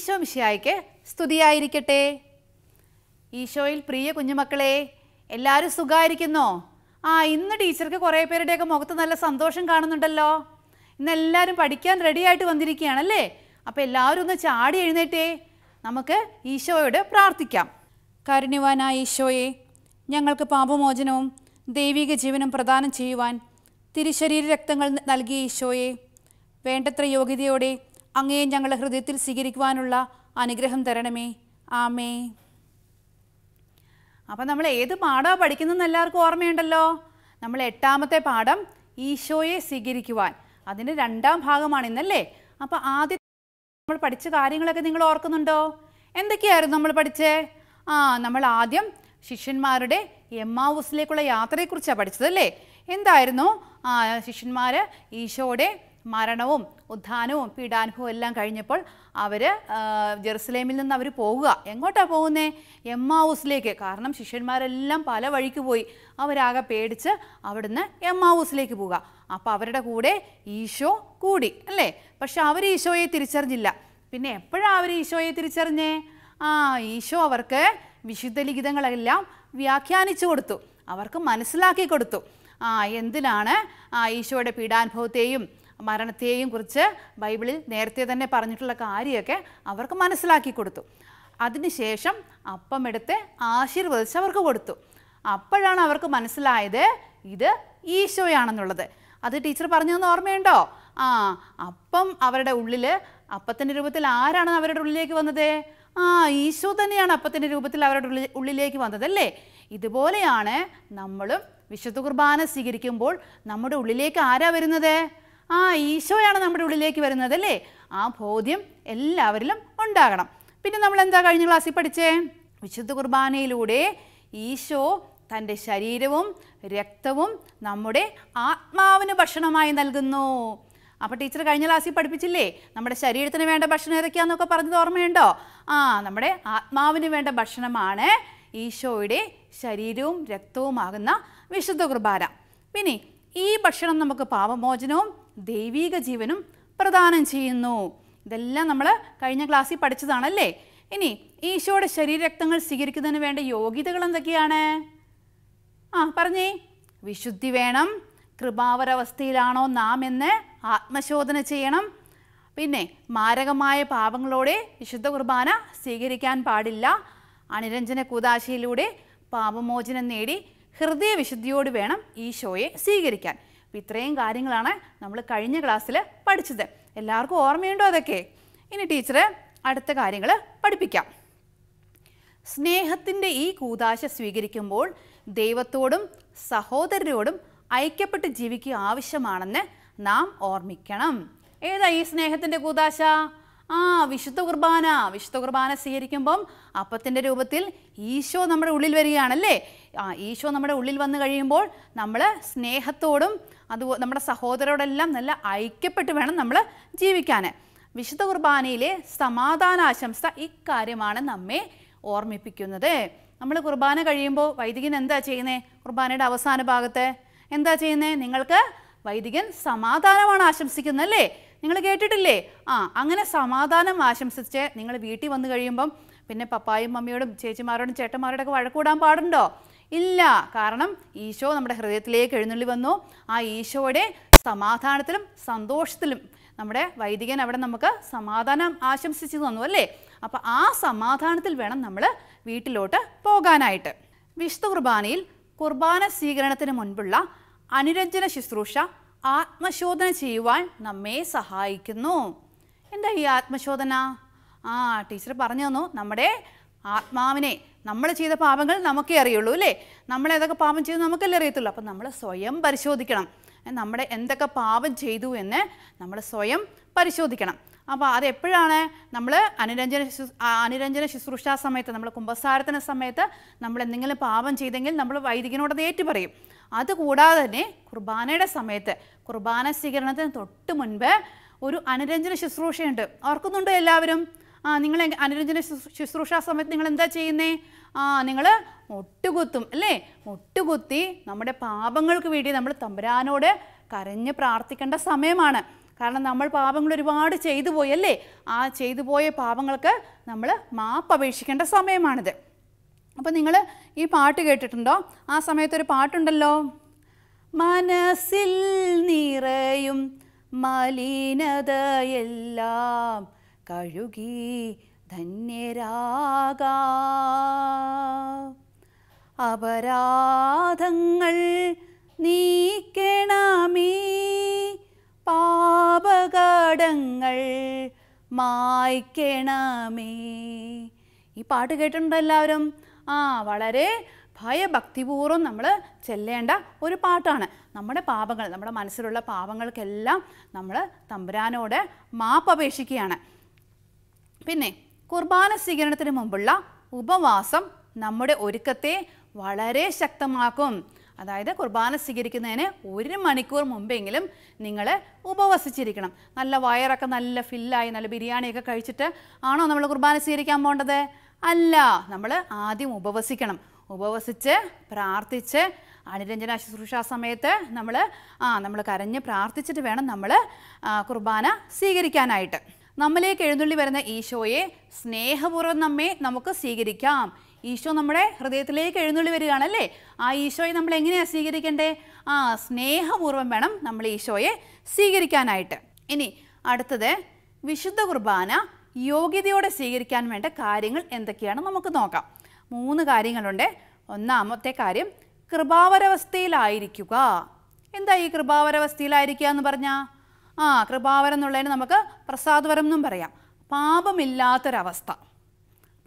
ഈശോ മിഷിയായിക്ക് സ്തുതിയായിരിക്കട്ടെ ഈശോയിൽ പ്രിയ കുഞ്ഞുമക്കളെ എല്ലാവരും സുഖമായിരിക്കുന്നോ ആ ഇന്ന് ടീച്ചർക്ക് കുറേ പേരുടെയൊക്കെ മുഖത്ത് നല്ല സന്തോഷം കാണുന്നുണ്ടല്ലോ ഇന്ന് എല്ലാവരും പഠിക്കാൻ റെഡിയായിട്ട് വന്നിരിക്കുകയാണല്ലേ അപ്പോൾ എല്ലാവരും ഒന്ന് ചാടി എഴുന്നേറ്റേ നമുക്ക് ഈശോയോട് പ്രാർത്ഥിക്കാം കരുണ്യവാനായ ഈശോയെ ഞങ്ങൾക്ക് പാപമോചനവും ദൈവിക ജീവനും പ്രദാനം ചെയ്യുവാൻ തിരുശരീര രക്തങ്ങൾ നൽകിയ ഈശോയെ വേണ്ടത്ര യോഗ്യതയോടെ അങ്ങയെ ഞങ്ങളുടെ ഹൃദയത്തിൽ സ്വീകരിക്കുവാനുള്ള അനുഗ്രഹം തരണമേ ആമേ അപ്പം നമ്മൾ ഏത് പാഠം പഠിക്കുന്നതെന്ന് എല്ലാവർക്കും ഓർമ്മയുണ്ടല്ലോ നമ്മൾ എട്ടാമത്തെ പാഠം ഈശോയെ സ്വീകരിക്കുവാൻ അതിൻ്റെ രണ്ടാം ഭാഗമാണ് ഇന്നല്ലേ അപ്പോൾ ആദ്യം നമ്മൾ പഠിച്ച കാര്യങ്ങളൊക്കെ നിങ്ങൾ ഓർക്കുന്നുണ്ടോ എന്തൊക്കെയായിരുന്നു നമ്മൾ പഠിച്ചേ ആ നമ്മൾ ആദ്യം ശിഷ്യന്മാരുടെ എമ്മാവൂസിലേക്കുള്ള യാത്രയെക്കുറിച്ചാണ് പഠിച്ചത് അല്ലേ എന്തായിരുന്നു ആ ശിഷ്യന്മാർ ഈശോയുടെ മരണവും ഉദ്ധാനവും പീഡാനുഭവം എല്ലാം കഴിഞ്ഞപ്പോൾ അവർ ജെറുസലേമിൽ നിന്ന് അവർ പോവുക എങ്ങോട്ടാണ് പോകുന്നേ എമ്മാവൂസിലേക്ക് കാരണം ശിഷ്യന്മാരെല്ലാം പല വഴിക്ക് പോയി അവരാകെ പേടിച്ച് അവിടുന്ന് എമ്മാവൂസിലേക്ക് പോവുക അപ്പോൾ അവരുടെ കൂടെ ഈശോ കൂടി അല്ലേ പക്ഷെ അവർ ഈശോയെ തിരിച്ചറിഞ്ഞില്ല പിന്നെ എപ്പോഴാണ് അവർ ഈശോയെ തിരിച്ചറിഞ്ഞേ ആ ഈശോ അവർക്ക് വിശുദ്ധ ലിഖിതങ്ങളെല്ലാം വ്യാഖ്യാനിച്ചു കൊടുത്തു അവർക്ക് മനസ്സിലാക്കി കൊടുത്തു ആ എന്തിനാണ് ഈശോയുടെ പീഡാനുഭവത്തെയും മരണത്തെയും കുറിച്ച് ബൈബിളിൽ നേരത്തെ തന്നെ പറഞ്ഞിട്ടുള്ള കാര്യമൊക്കെ അവർക്ക് മനസ്സിലാക്കി കൊടുത്തു അതിനുശേഷം അപ്പമെടുത്ത് ആശീർവദിച്ച് അവർക്ക് കൊടുത്തു അപ്പോഴാണ് അവർക്ക് മനസ്സിലായത് ഇത് ഈശോയാണെന്നുള്ളത് അത് ടീച്ചർ പറഞ്ഞതെന്ന് ഓർമ്മയുണ്ടോ ആ അപ്പം അവരുടെ ഉള്ളിൽ അപ്പത്തിൻ്റെ രൂപത്തിൽ ആരാണ് അവരുടെ ഉള്ളിലേക്ക് വന്നത് ആ ഈശോ തന്നെയാണ് അപ്പത്തിൻ്റെ രൂപത്തിൽ അവരുടെ ഉള്ളിൽ ഉള്ളിലേക്ക് വന്നത് അല്ലേ ഇതുപോലെയാണ് നമ്മളും വിശുദ്ധ കുർബാന സ്വീകരിക്കുമ്പോൾ നമ്മുടെ ഉള്ളിലേക്ക് ആരാ വരുന്നത് ആ ഈശോയാണ് നമ്മുടെ ഉള്ളിലേക്ക് വരുന്നത് അല്ലേ ആ ബോധ്യം എല്ലാവരിലും ഉണ്ടാകണം പിന്നെ നമ്മൾ എന്താ കഴിഞ്ഞ ക്ലാസ്സിൽ പഠിച്ചേ വിശുദ്ധ കുർബാനയിലൂടെ ഈശോ തൻ്റെ ശരീരവും രക്തവും നമ്മുടെ ആത്മാവിന് ഭക്ഷണമായി നൽകുന്നു അപ്പോൾ ടീച്ചർ കഴിഞ്ഞ ക്ലാസ്സിൽ പഠിപ്പിച്ചില്ലേ നമ്മുടെ ശരീരത്തിന് വേണ്ട ഭക്ഷണം ഏതൊക്കെയാണെന്നൊക്കെ പറഞ്ഞത് ഓർമ്മയുണ്ടോ ആ നമ്മുടെ ആത്മാവിന് വേണ്ട ഭക്ഷണമാണ് ഈശോയുടെ ശരീരവും രക്തവുമാകുന്ന വിശുദ്ധ കുർബാന പിന്നെ ഈ ഭക്ഷണം നമുക്ക് പാപമോചനവും ദൈവീക ജീവനും പ്രദാനം ചെയ്യുന്നു ഇതെല്ലാം നമ്മൾ കഴിഞ്ഞ ക്ലാസ്സിൽ പഠിച്ചതാണല്ലേ ഇനി ഈശോയുടെ ശരീരരക്തങ്ങൾ സ്വീകരിക്കുന്നതിന് വേണ്ട യോഗ്യതകൾ എന്തൊക്കെയാണ് ആ പറഞ്ഞേ വിശുദ്ധി വേണം കൃപാവരവസ്ഥയിലാണോ നാം എന്ന് ആത്മശോധന ചെയ്യണം പിന്നെ മാരകമായ പാപങ്ങളോടെ വിശുദ്ധ കുർബാന സ്വീകരിക്കാൻ പാടില്ല അനുരഞ്ജന കൂതാശയിലൂടെ പാപമോചനം നേടി ഹൃദയ വിശുദ്ധിയോട് വേണം ഈശോയെ സ്വീകരിക്കാൻ അപ്പം ഇത്രയും കാര്യങ്ങളാണ് നമ്മൾ കഴിഞ്ഞ ക്ലാസ്സിൽ പഠിച്ചത് എല്ലാവർക്കും ഓർമ്മയുണ്ടോ അതൊക്കെ ഇനി ടീച്ചർ അടുത്ത കാര്യങ്ങൾ പഠിപ്പിക്കാം സ്നേഹത്തിൻ്റെ ഈ കൂതാശ സ്വീകരിക്കുമ്പോൾ ദൈവത്തോടും സഹോദരരോടും ഐക്യപ്പെട്ട് ജീവിക്കുക ആവശ്യമാണെന്ന് നാം ഓർമ്മിക്കണം ഏതാ ഈ സ്നേഹത്തിൻ്റെ കൂതാശ ആ വിശുദ്ധ കുർബാന വിശുദ്ധ കുർബാന സ്വീകരിക്കുമ്പം അപ്പത്തിൻ്റെ രൂപത്തിൽ ഈശോ നമ്മുടെ ഉള്ളിൽ വരികയാണല്ലേ ആ ഈശോ നമ്മുടെ ഉള്ളിൽ വന്നു കഴിയുമ്പോൾ നമ്മൾ സ്നേഹത്തോടും അത് നമ്മുടെ സഹോദരോടെല്ലാം നല്ല ഐക്യപ്പെട്ട് വേണം നമ്മൾ ജീവിക്കാൻ വിശുദ്ധ കുർബാനയിലെ സമാധാനാശംസ ഇക്കാര്യമാണ് നമ്മെ ഓർമ്മിപ്പിക്കുന്നത് നമ്മൾ കുർബാന കഴിയുമ്പോൾ വൈദികൻ എന്താ ചെയ്യുന്നത് കുർബാനയുടെ അവസാന ഭാഗത്ത് എന്താ ചെയ്യുന്നത് നിങ്ങൾക്ക് വൈദികൻ സമാധാനമാണ് ആശംസിക്കുന്നത് അല്ലേ നിങ്ങൾ കേട്ടിട്ടില്ലേ ആ അങ്ങനെ സമാധാനം ആശംസിച്ച് നിങ്ങൾ വീട്ടിൽ വന്നു കഴിയുമ്പം പിന്നെ പപ്പായും മമ്മിയോടും ചേച്ചിമാരോടും ഒക്കെ വഴക്കൂടാൻ പാടുണ്ടോ ഇല്ല കാരണം ഈശോ നമ്മുടെ ഹൃദയത്തിലേക്ക് എഴുന്നള്ളി വന്നു ആ ഈശോയുടെ സമാധാനത്തിലും സന്തോഷത്തിലും നമ്മുടെ വൈദികൻ അവിടെ നമുക്ക് സമാധാനം ആശംസിച്ചു തന്നു അല്ലേ അപ്പോൾ ആ സമാധാനത്തിൽ വേണം നമ്മൾ വീട്ടിലോട്ട് പോകാനായിട്ട് വിഷ്ണു കുർബാനയിൽ കുർബാന സ്വീകരണത്തിന് മുൻപുള്ള അനുരഞ്ജന ശുശ്രൂഷ ആത്മശോധന ചെയ്യുവാൻ നമ്മെ സഹായിക്കുന്നു എന്താ ഈ ആത്മശോധന ആ ടീച്ചർ പറഞ്ഞു തന്നു നമ്മുടെ ആത്മാവിനെ നമ്മൾ ചെയ്ത പാപങ്ങൾ നമുക്കേ അറിയുള്ളൂ അല്ലേ നമ്മൾ ഏതൊക്കെ പാപം ചെയ്തു നമുക്കല്ലേ അറിയത്തുള്ളൂ അപ്പം നമ്മൾ സ്വയം പരിശോധിക്കണം നമ്മുടെ എന്തൊക്കെ പാപം ചെയ്തു എന്ന് നമ്മൾ സ്വയം പരിശോധിക്കണം അപ്പോൾ എപ്പോഴാണ് നമ്മൾ അനുരഞ്ജന അനുരഞ്ജന ശുശ്രൂഷ സമയത്ത് നമ്മൾ കുംഭസാരത്തിന് സമയത്ത് നമ്മൾ എന്തെങ്കിലും പാപം ചെയ്തെങ്കിൽ നമ്മൾ വൈദികനോട് അത് പറയും അതുകൂടാതെ തന്നെ കുർബാനയുടെ സമയത്ത് കുർബാന സ്വീകരണത്തിന് തൊട്ട് മുൻപ് ഒരു അനുരഞ്ജന ശുശ്രൂഷയുണ്ട് ഓർക്കുന്നുണ്ടോ എല്ലാവരും ആ നിങ്ങൾ അനുരഞ്ജന ശുശ്രൂഷ സമയത്ത് നിങ്ങൾ എന്താ ചെയ്യുന്നേ ആ നിങ്ങൾ മുട്ടുകുത്തും അല്ലേ മുട്ടുകുത്തി നമ്മുടെ പാപങ്ങൾക്ക് വേണ്ടി നമ്മൾ തമ്പുരാനോട് കരഞ്ഞ് പ്രാർത്ഥിക്കേണ്ട സമയമാണ് കാരണം നമ്മൾ പാപങ്ങൾ ഒരുപാട് ചെയ്തു പോയി അല്ലേ ആ ചെയ്തു പോയ പാപങ്ങൾക്ക് നമ്മൾ മാപ്പ് അപേക്ഷിക്കേണ്ട സമയമാണിത് അപ്പോൾ നിങ്ങൾ ഈ പാട്ട് കേട്ടിട്ടുണ്ടോ ആ സമയത്തൊരു പാട്ടുണ്ടല്ലോ മനസ്സിൽ നിറയും മലിനതയെല്ലാം കഴുകി ധന്യരാക അപരാധങ്ങൾ നീക്കണമേ പാപകടങ്ങൾ മായ്ക്കണമേ ഈ പാട്ട് കേട്ടിട്ടുണ്ടോ എല്ലാവരും ആ വളരെ ഭയഭക്തിപൂർവ്വം നമ്മൾ ചെല്ലേണ്ട ഒരു പാട്ടാണ് നമ്മുടെ പാപങ്ങൾ നമ്മുടെ മനസ്സിലുള്ള പാപങ്ങൾക്കെല്ലാം നമ്മൾ തമ്പുരാനോട് മാപ്പ് അപേക്ഷിക്കുകയാണ് പിന്നെ കുർബാന സ്വീകരണത്തിന് മുമ്പുള്ള ഉപവാസം നമ്മുടെ ഒരുക്കത്തെ വളരെ ശക്തമാക്കും അതായത് കുർബാന സ്വീകരിക്കുന്നതിന് ഒരു മണിക്കൂർ മുമ്പെങ്കിലും നിങ്ങൾ ഉപവസിച്ചിരിക്കണം നല്ല വയറൊക്കെ നല്ല ഫില്ലായി നല്ല ബിരിയാണിയൊക്കെ കഴിച്ചിട്ട് ആണോ നമ്മൾ കുർബാന സ്വീകരിക്കാൻ പോകേണ്ടത് അല്ല നമ്മൾ ആദ്യം ഉപവസിക്കണം ഉപവസിച്ച് പ്രാർത്ഥിച്ച് അനുരഞ്ജന ശുശ്രൂഷ സമയത്ത് നമ്മൾ ആ നമ്മൾ കരഞ്ഞ് പ്രാർത്ഥിച്ചിട്ട് വേണം നമ്മൾ കുർബാന സ്വീകരിക്കാനായിട്ട് നമ്മളിലേക്ക് എഴുന്നള്ളി വരുന്ന ഈശോയെ സ്നേഹപൂർവ്വം നമ്മെ നമുക്ക് സ്വീകരിക്കാം ഈശോ നമ്മുടെ ഹൃദയത്തിലേക്ക് എഴുന്നള്ളി വരികയാണല്ലേ ആ ഈശോയെ നമ്മൾ എങ്ങനെയാണ് സ്വീകരിക്കേണ്ടേ ആ സ്നേഹപൂർവ്വം വേണം നമ്മൾ ഈശോയെ സ്വീകരിക്കാനായിട്ട് ഇനി അടുത്തത് വിശുദ്ധ കുർബാന യോഗ്യതയോടെ സ്വീകരിക്കാൻ വേണ്ട കാര്യങ്ങൾ എന്തൊക്കെയാണ് നമുക്ക് നോക്കാം മൂന്ന് കാര്യങ്ങളുണ്ട് ഒന്നാമത്തെ കാര്യം കൃപാവരവസ്ഥയിലായിരിക്കുക എന്താ ഈ കൃപാവരവസ്ഥയിലായിരിക്കുക എന്ന് പറഞ്ഞാൽ ആ കൃപാവരം എന്നുള്ളതിന് നമുക്ക് പ്രസാദവരം എന്നും പറയാം പാപമില്ലാത്തൊരവസ്ഥ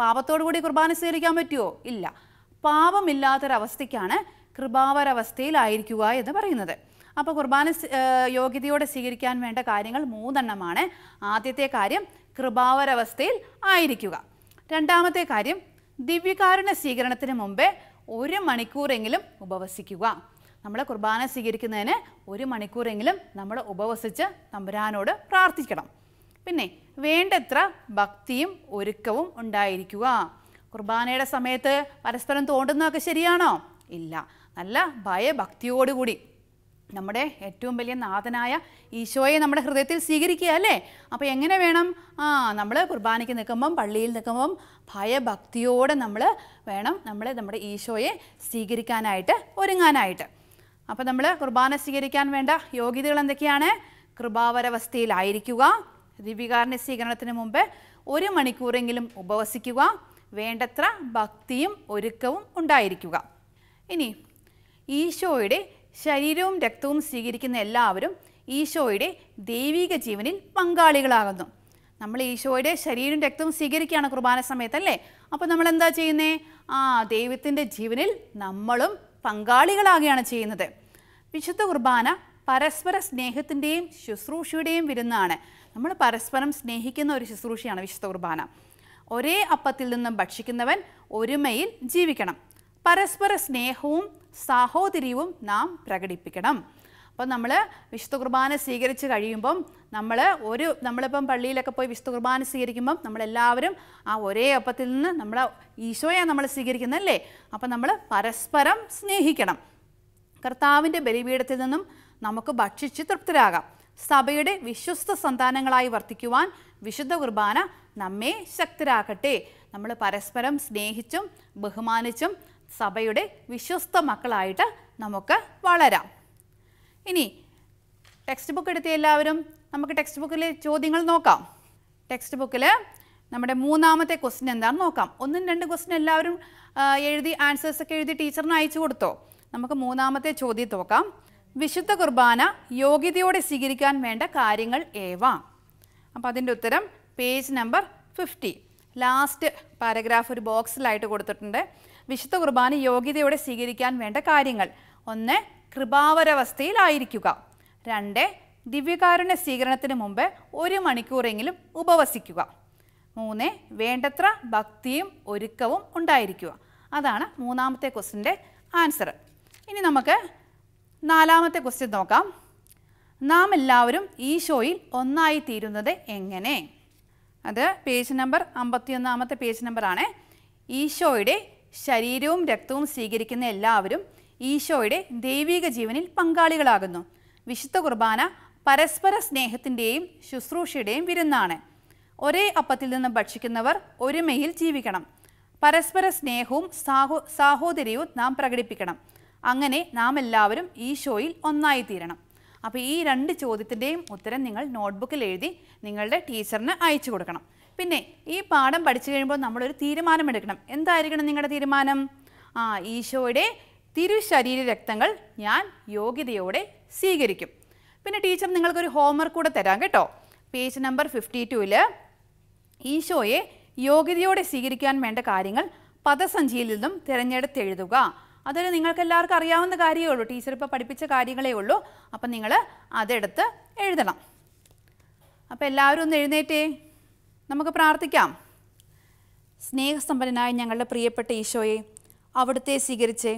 പാപത്തോടു കൂടി കുർബാന സ്വീകരിക്കാൻ പറ്റുമോ ഇല്ല പാപമില്ലാത്തൊരവസ്ഥയ്ക്കാണ് കൃപാവരവസ്ഥയിലായിരിക്കുക എന്ന് പറയുന്നത് അപ്പോൾ കുർബാന യോഗ്യതയോടെ സ്വീകരിക്കാൻ വേണ്ട കാര്യങ്ങൾ മൂന്നെണ്ണമാണ് ആദ്യത്തെ കാര്യം കൃപാവരവസ്ഥയിൽ ആയിരിക്കുക രണ്ടാമത്തെ കാര്യം ദിവ്യകാരുണ്യ സ്വീകരണത്തിന് മുമ്പേ ഒരു മണിക്കൂറെങ്കിലും ഉപവസിക്കുക നമ്മുടെ കുർബാന സ്വീകരിക്കുന്നതിന് ഒരു മണിക്കൂറെങ്കിലും നമ്മൾ ഉപവസിച്ച് തമ്പുരാനോട് പ്രാർത്ഥിക്കണം പിന്നെ വേണ്ടത്ര ഭക്തിയും ഒരുക്കവും ഉണ്ടായിരിക്കുക കുർബാനയുടെ സമയത്ത് പരസ്പരം തോണ്ടുന്നതൊക്കെ ശരിയാണോ ഇല്ല നല്ല ഭയഭക്തിയോടുകൂടി നമ്മുടെ ഏറ്റവും വലിയ നാഥനായ ഈശോയെ നമ്മുടെ ഹൃദയത്തിൽ സ്വീകരിക്കുക അല്ലേ അപ്പോൾ എങ്ങനെ വേണം ആ നമ്മൾ കുർബാനയ്ക്ക് നിൽക്കുമ്പം പള്ളിയിൽ നിൽക്കുമ്പം ഭയഭക്തിയോടെ നമ്മൾ വേണം നമ്മൾ നമ്മുടെ ഈശോയെ സ്വീകരിക്കാനായിട്ട് ഒരുങ്ങാനായിട്ട് അപ്പോൾ നമ്മൾ കുർബാന സ്വീകരിക്കാൻ വേണ്ട യോഗ്യതകൾ എന്തൊക്കെയാണ് കൃപാവരവസ്ഥയിലായിരിക്കുക ദിവികാരണ സ്വീകരണത്തിന് മുമ്പ് ഒരു മണിക്കൂറെങ്കിലും ഉപവസിക്കുക വേണ്ടത്ര ഭക്തിയും ഒരുക്കവും ഉണ്ടായിരിക്കുക ഇനി ഈശോയുടെ ശരീരവും രക്തവും സ്വീകരിക്കുന്ന എല്ലാവരും ഈശോയുടെ ദൈവിക ജീവനിൽ പങ്കാളികളാകുന്നു നമ്മൾ ഈശോയുടെ ശരീരവും രക്തവും സ്വീകരിക്കുകയാണ് കുർബാന സമയത്ത് അല്ലേ അപ്പോൾ നമ്മൾ എന്താ ചെയ്യുന്നത് ആ ദൈവത്തിൻ്റെ ജീവനിൽ നമ്മളും പങ്കാളികളാകുകയാണ് ചെയ്യുന്നത് വിശുദ്ധ കുർബാന പരസ്പര സ്നേഹത്തിൻ്റെയും ശുശ്രൂഷയുടെയും വിരുന്നാണ് നമ്മൾ പരസ്പരം സ്നേഹിക്കുന്ന ഒരു ശുശ്രൂഷയാണ് വിശുദ്ധ കുർബാന ഒരേ അപ്പത്തിൽ നിന്നും ഭക്ഷിക്കുന്നവൻ ഒരുമയിൽ ജീവിക്കണം പരസ്പര സ്നേഹവും സാഹോദര്യവും നാം പ്രകടിപ്പിക്കണം അപ്പോൾ നമ്മൾ വിശുദ്ധ കുർബാന സ്വീകരിച്ച് കഴിയുമ്പം നമ്മൾ ഒരു നമ്മളിപ്പം പള്ളിയിലൊക്കെ പോയി വിശുദ്ധ കുർബാന സ്വീകരിക്കുമ്പം നമ്മളെല്ലാവരും ആ ഒരേ അപ്പത്തിൽ നിന്ന് നമ്മൾ ഈശോയാണ് നമ്മൾ സ്വീകരിക്കുന്നതല്ലേ അപ്പം നമ്മൾ പരസ്പരം സ്നേഹിക്കണം കർത്താവിൻ്റെ ബലിപീഠത്തിൽ നിന്നും നമുക്ക് ഭക്ഷിച്ച് തൃപ്തരാകാം സഭയുടെ വിശ്വസ്ത സന്താനങ്ങളായി വർത്തിക്കുവാൻ വിശുദ്ധ കുർബാന നമ്മെ ശക്തരാക്കട്ടെ നമ്മൾ പരസ്പരം സ്നേഹിച്ചും ബഹുമാനിച്ചും സഭയുടെ വിശ്വസ്ത മക്കളായിട്ട് നമുക്ക് വളരാം ഇനി ടെക്സ്റ്റ് ബുക്ക് എടുത്ത എല്ലാവരും നമുക്ക് ടെക്സ്റ്റ് ബുക്കിലെ ചോദ്യങ്ങൾ നോക്കാം ടെക്സ്റ്റ് ബുക്കിൽ നമ്മുടെ മൂന്നാമത്തെ ക്വസ്റ്റ്യൻ എന്താണെന്ന് നോക്കാം ഒന്നും രണ്ട് ക്വസ്റ്റ്യൻ എല്ലാവരും എഴുതി ആൻസേഴ്സൊക്കെ എഴുതി ടീച്ചറിന് അയച്ചു കൊടുത്തോ നമുക്ക് മൂന്നാമത്തെ ചോദ്യം നോക്കാം വിശുദ്ധ കുർബാന യോഗ്യതയോടെ സ്വീകരിക്കാൻ വേണ്ട കാര്യങ്ങൾ ഏവ അപ്പോൾ അതിൻ്റെ ഉത്തരം page number fifty last paragraph ഒരു ബോക്സിലായിട്ട് കൊടുത്തിട്ടുണ്ട് വിശുദ്ധ കുർബാന യോഗ്യതയോടെ സ്വീകരിക്കാൻ വേണ്ട കാര്യങ്ങൾ ഒന്ന് കൃപാവരവസ്ഥയിലായിരിക്കുക രണ്ട് ദിവ്യകാരുണ്യ സ്വീകരണത്തിന് മുമ്പ് ഒരു മണിക്കൂറെങ്കിലും ഉപവസിക്കുക മൂന്ന് വേണ്ടത്ര ഭക്തിയും ഒരുക്കവും ഉണ്ടായിരിക്കുക അതാണ് മൂന്നാമത്തെ ക്വസ്റ്റിൻ്റെ ആൻസർ ഇനി നമുക്ക് നാലാമത്തെ ക്വസ്റ്റ്യൻ നോക്കാം നാം എല്ലാവരും ഷോയിൽ ഒന്നായി തീരുന്നത് എങ്ങനെ അത് പേജ് നമ്പർ അമ്പത്തിയൊന്നാമത്തെ പേജ് നമ്പറാണ് ഈശോയുടെ ശരീരവും രക്തവും സ്വീകരിക്കുന്ന എല്ലാവരും ഈശോയുടെ ദൈവിക ജീവനിൽ പങ്കാളികളാകുന്നു വിശുദ്ധ കുർബാന പരസ്പര സ്നേഹത്തിൻ്റെയും ശുശ്രൂഷയുടെയും വിരുന്നാണ് ഒരേ അപ്പത്തിൽ നിന്ന് ഭക്ഷിക്കുന്നവർ ഒരുമയിൽ ജീവിക്കണം പരസ്പര സ്നേഹവും സാഹോ സാഹോദര്യവും നാം പ്രകടിപ്പിക്കണം അങ്ങനെ നാം എല്ലാവരും ഷോയിൽ ഒന്നായിത്തീരണം അപ്പോൾ ഈ രണ്ട് ചോദ്യത്തിൻ്റെയും ഉത്തരം നിങ്ങൾ നോട്ട്ബുക്കിൽ എഴുതി നിങ്ങളുടെ ടീച്ചറിന് അയച്ചു കൊടുക്കണം പിന്നെ ഈ പാഠം പഠിച്ചു കഴിയുമ്പോൾ നമ്മളൊരു തീരുമാനമെടുക്കണം എന്തായിരിക്കണം നിങ്ങളുടെ തീരുമാനം ആ ഈശോയുടെ തിരുശരീര രക്തങ്ങൾ ഞാൻ യോഗ്യതയോടെ സ്വീകരിക്കും പിന്നെ ടീച്ചർ നിങ്ങൾക്കൊരു ഹോംവർക്ക് കൂടെ തരാം കേട്ടോ പേജ് നമ്പർ ഫിഫ്റ്റി ടുവിൽ ഈശോയെ യോഗ്യതയോടെ സ്വീകരിക്കാൻ വേണ്ട കാര്യങ്ങൾ പദസഞ്ചിയിൽ നിന്നും തിരഞ്ഞെടുത്തെഴുതുക അതൊരു നിങ്ങൾക്ക് എല്ലാവർക്കും അറിയാവുന്ന കാര്യമേ ഉള്ളൂ ടീച്ചർ ഇപ്പോൾ പഠിപ്പിച്ച കാര്യങ്ങളേ ഉള്ളൂ അപ്പം നിങ്ങൾ അതെടുത്ത് എഴുതണം അപ്പോൾ എല്ലാവരും ഒന്ന് എഴുന്നേറ്റേ നമുക്ക് പ്രാർത്ഥിക്കാം സ്നേഹസമ്പന്നനായ ഞങ്ങളുടെ പ്രിയപ്പെട്ട ഈശോയെ അവിടുത്തെ സ്വീകരിച്ച്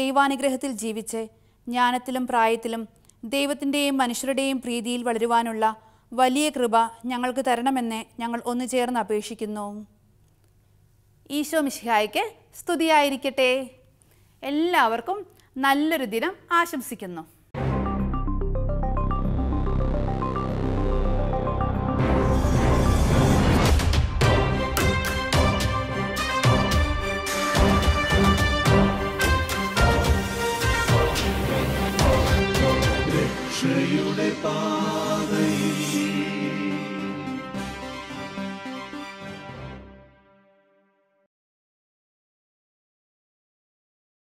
ദൈവാനുഗ്രഹത്തിൽ ജീവിച്ച് ജ്ഞാനത്തിലും പ്രായത്തിലും ദൈവത്തിൻ്റെയും മനുഷ്യരുടെയും പ്രീതിയിൽ വളരുവാനുള്ള വലിയ കൃപ ഞങ്ങൾക്ക് തരണമെന്ന് ഞങ്ങൾ ഒന്നു ചേർന്ന് അപേക്ഷിക്കുന്നു ഈശോ മിശിഹായ്ക്ക് സ്തുതിയായിരിക്കട്ടെ എല്ലാവർക്കും നല്ലൊരു ദിനം ആശംസിക്കുന്നു